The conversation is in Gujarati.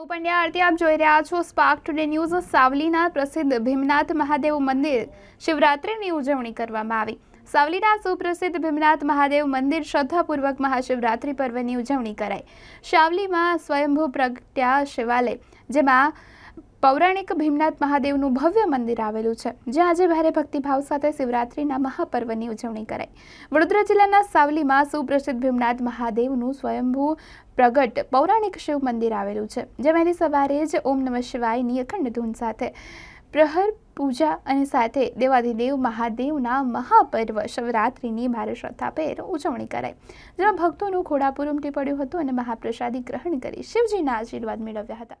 હું પંડ્યા આરતી આપ જોઈ રહ્યા છો સ્પાર્ક ટુડે ન્યૂઝ સાવલીના પ્રસિદ્ધ ભીમનાથ મહાદેવ મંદિર શિવરાત્રિની ઉજવણી કરવામાં આવી સાવલીના સુપ્રસિદ્ધ ભીમનાથ મહાદેવ મંદિર શ્રદ્ધાપૂર્વક મહાશિવરાત્રિ પર્વની ઉજવણી કરાઈ સાવલીમાં સ્વયંભૂ પ્રગટ્યા શિવાલય જેમાં પૌરાણિક ભીમનાથ મહાદેવનું ભવ્ય મંદિર આવેલું છે જ્યાં આજે ભારે ભક્તિભાવ સાથે શિવરાત્રિના મહાપર્વની ઉજવણી કરાઈ વડોદરા જિલ્લાના સાવલીમાં સુપ્રસિદ્ધ ભીમનાથ મહાદેવનું સ્વયંભૂ પ્રગટ પૌરાણિક શિવ મંદિર આવેલું છે જે વહેલી સવારે જ ઓમ નમ શિવાયની અખંડ ધૂન સાથે પ્રહર પૂજા અને સાથે દેવાધિદેવ મહાદેવના મહાપર્વ શિવરાત્રિની ભારે શ્રદ્ધાભેર ઉજવણી કરાઈ જેમાં ભક્તોનું ખોડાપુર ઉમટી પડ્યું હતું અને મહાપ્રસાદી ગ્રહણ કરી શિવજીના આશીર્વાદ મેળવ્યા હતા